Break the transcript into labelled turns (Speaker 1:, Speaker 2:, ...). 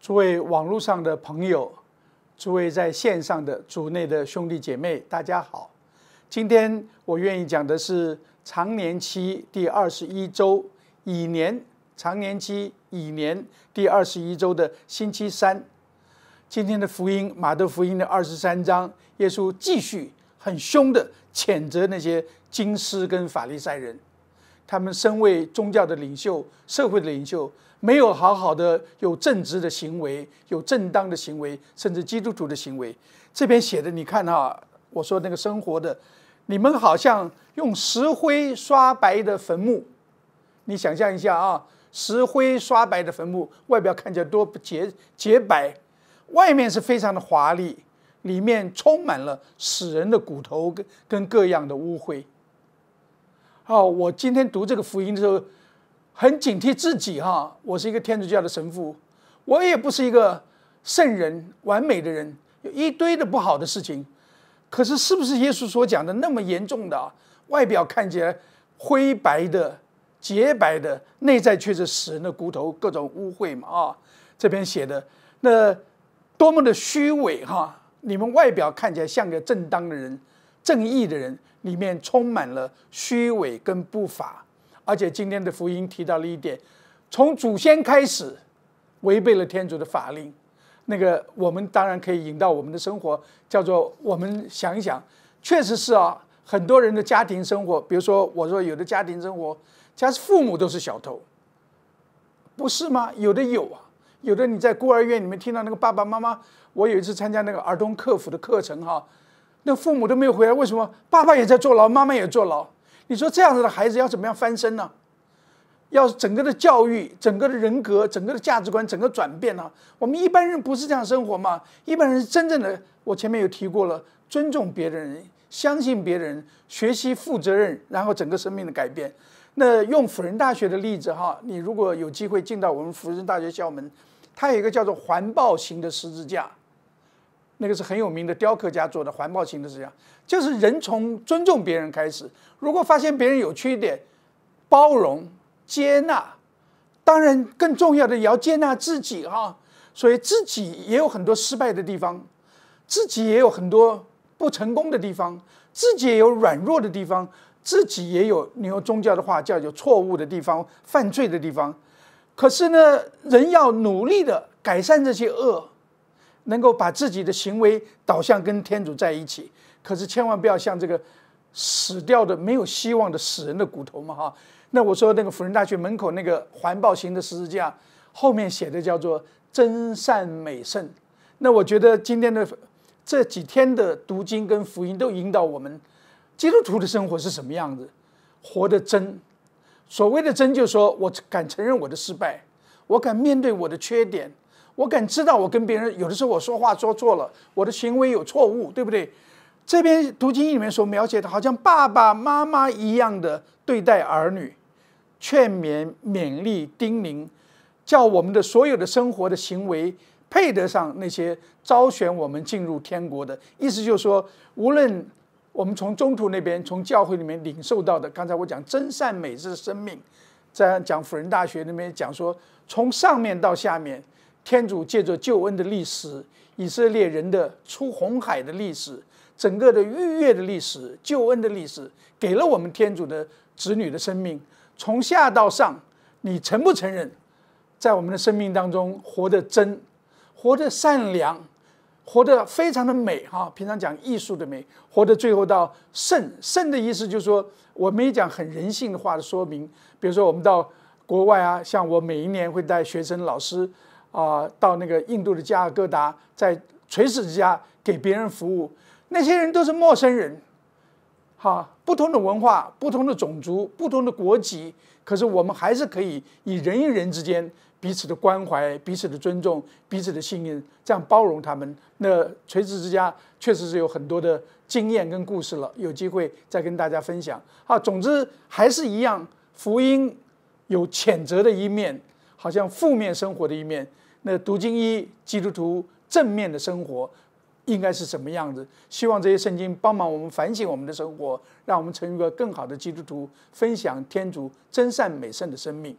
Speaker 1: 诸位网络上的朋友，诸位在线上的组内的兄弟姐妹，大家好。今天我愿意讲的是常年期第二十一周乙年，常年期乙年第二十一周的星期三。今天的福音马德福音的二十三章，耶稣继续很凶的谴责那些金狮跟法利赛人，他们身为宗教的领袖，社会的领袖。没有好好的有正直的行为，有正当的行为，甚至基督徒的行为。这边写的，你看哈，我说那个生活的，你们好像用石灰刷白的坟墓。你想象一下啊，石灰刷白的坟墓，外表看起来多不洁洁白，外面是非常的华丽，里面充满了死人的骨头跟跟各样的污秽。哦，我今天读这个福音的时候。很警惕自己哈，我是一个天主教的神父，我也不是一个圣人、完美的人，有一堆的不好的事情。可是，是不是耶稣所讲的那么严重的？外表看起来灰白的、洁白的，内在却是死人的骨头、各种污秽嘛？啊，这边写的那多么的虚伪哈！你们外表看起来像个正当的人、正义的人，里面充满了虚伪跟不法。而且今天的福音提到了一点，从祖先开始违背了天主的法令。那个我们当然可以引到我们的生活，叫做我们想一想，确实是啊，很多人的家庭生活，比如说我说有的家庭生活，家父母都是小偷，不是吗？有的有啊，有的你在孤儿院里面听到那个爸爸妈妈，我有一次参加那个儿童客服的课程哈，那父母都没有回来，为什么？爸爸也在坐牢，妈妈也坐牢。你说这样子的孩子要怎么样翻身呢？要整个的教育、整个的人格、整个的价值观、整个转变呢？我们一般人不是这样生活吗？一般人是真正的，我前面有提过了，尊重别人、相信别人、学习、负责任，然后整个生命的改变。那用辅仁大学的例子哈，你如果有机会进到我们辅仁大学校门，它有一个叫做环抱型的十字架。那个是很有名的雕刻家做的环保型的思想，就是人从尊重别人开始。如果发现别人有缺点，包容接纳，当然更重要的也要接纳自己哈。所以自己也有很多失败的地方，自己也有很多不成功的地方，自己也有软弱的地方，自己也有你用宗教的话叫有错误的地方、犯罪的地方。可是呢，人要努力的改善这些恶。能够把自己的行为导向跟天主在一起，可是千万不要像这个死掉的、没有希望的死人的骨头嘛！哈，那我说那个辅仁大学门口那个环抱型的十字架后面写的叫做“真善美圣”。那我觉得今天的这几天的读经跟福音都引导我们，基督徒的生活是什么样子？活的真，所谓的真，就是说我敢承认我的失败，我敢面对我的缺点。我敢知道，我跟别人有的时候我说话说错了，我的行为有错误，对不对？这边读经里面所描写的好像爸爸妈妈一样的对待儿女，劝勉、勉励、叮咛，叫我们的所有的生活的行为配得上那些招选我们进入天国的意思，就是说，无论我们从中土那边从教会里面领受到的，刚才我讲真善美之生命，在讲辅仁大学那边讲说，从上面到下面。天主借着救恩的历史，以色列人的出红海的历史，整个的逾越的历史，救恩的历史，给了我们天主的子女的生命。从下到上，你承不承认？在我们的生命当中，活得真，活得善良，活得非常的美哈。平常讲艺术的美，活得最后到圣。圣的意思就是说，我们也讲很人性化的说明。比如说，我们到国外啊，像我每一年会带学生、老师。啊，到那个印度的加尔各答，在垂死之家给别人服务，那些人都是陌生人，哈，不同的文化、不同的种族、不同的国籍，可是我们还是可以以人与人之间彼此的关怀、彼此的尊重、彼此的信任，这样包容他们。那锤子之家确实是有很多的经验跟故事了，有机会再跟大家分享。好，总之还是一样，福音有谴责的一面。好像负面生活的一面，那读经一基督徒正面的生活应该是什么样子？希望这些圣经帮忙我们反省我们的生活，让我们成为一个更好的基督徒，分享天主真善美圣的生命。